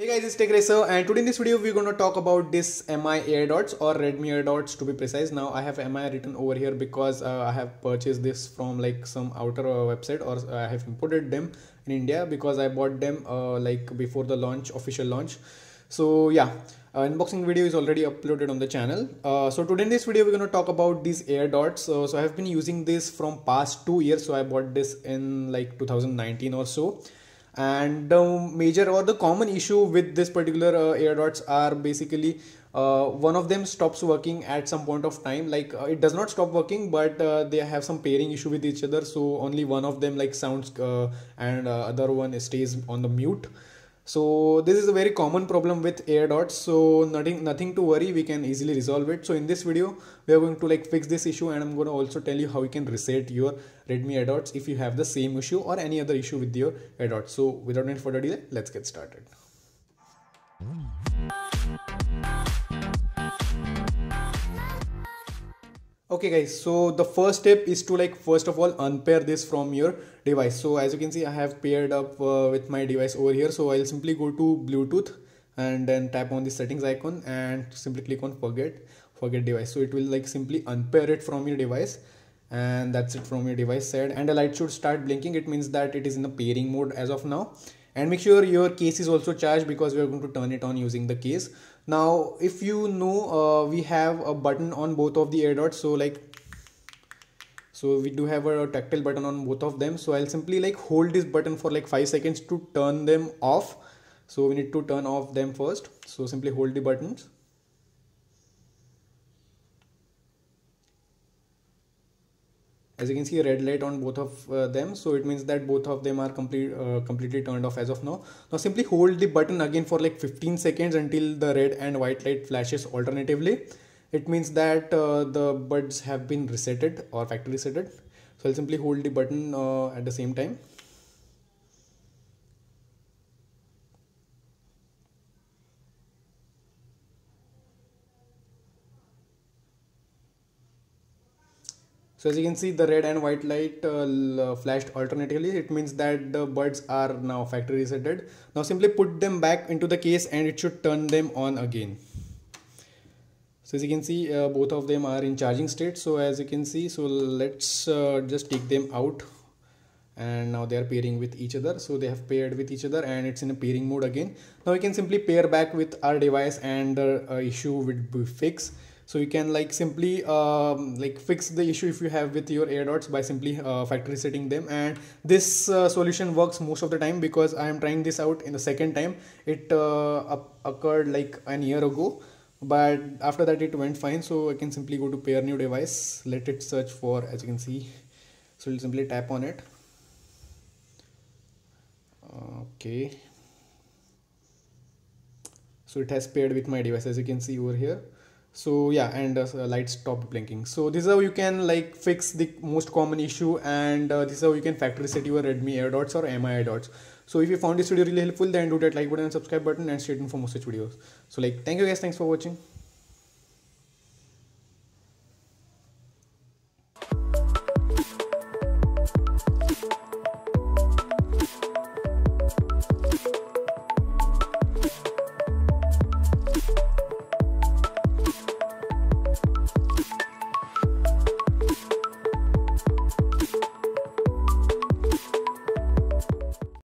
Hey guys, it's TechRacer, Racer and today in this video we're going to talk about this MI AirDots or Redmi AirDots to be precise. Now I have MI written over here because uh, I have purchased this from like some outer uh, website or uh, I have imported them in India because I bought them uh, like before the launch, official launch. So yeah, uh, unboxing video is already uploaded on the channel. Uh, so today in this video we're going to talk about these AirDots. So, so I have been using this from past two years. So I bought this in like 2019 or so and the major or the common issue with this particular uh, air dots are basically uh, one of them stops working at some point of time like uh, it does not stop working but uh, they have some pairing issue with each other so only one of them like sounds uh, and uh, other one stays on the mute so this is a very common problem with air dots. So nothing, nothing to worry. We can easily resolve it. So in this video, we are going to like fix this issue and I'm going to also tell you how you can reset your Redmi air dots if you have the same issue or any other issue with your air dots. So without any further delay, let's get started. Mm. okay guys so the first step is to like first of all unpair this from your device so as you can see i have paired up uh, with my device over here so i'll simply go to bluetooth and then tap on the settings icon and simply click on forget forget device so it will like simply unpair it from your device and that's it from your device side and the light should start blinking it means that it is in the pairing mode as of now and make sure your case is also charged because we are going to turn it on using the case now if you know uh, we have a button on both of the air dots so like so we do have a tactile button on both of them so i'll simply like hold this button for like five seconds to turn them off so we need to turn off them first so simply hold the buttons as you can see red light on both of uh, them so it means that both of them are complete uh, completely turned off as of now now simply hold the button again for like 15 seconds until the red and white light flashes alternatively it means that uh, the buds have been resetted or factory resetted so i'll simply hold the button uh, at the same time So as you can see the red and white light uh, uh flashed alternatively, it means that the buds are now factory resetted. Now simply put them back into the case and it should turn them on again. So as you can see uh, both of them are in charging state. So as you can see, so let's uh, just take them out and now they are pairing with each other. So they have paired with each other and it's in a pairing mode again. Now we can simply pair back with our device and uh, uh, issue would be fixed so you can like simply um, like fix the issue if you have with your air dots by simply uh, factory setting them and this uh, solution works most of the time because I am trying this out in the second time it uh, occurred like an year ago but after that it went fine so I can simply go to pair new device let it search for as you can see so we'll simply tap on it okay so it has paired with my device as you can see over here so yeah and uh, light stopped blinking so this is how you can like fix the most common issue and uh, this is how you can factory set your redmi AirDots or mi AirDots so if you found this video really helpful then do that like button and subscribe button and stay tuned for more such videos so like thank you guys thanks for watching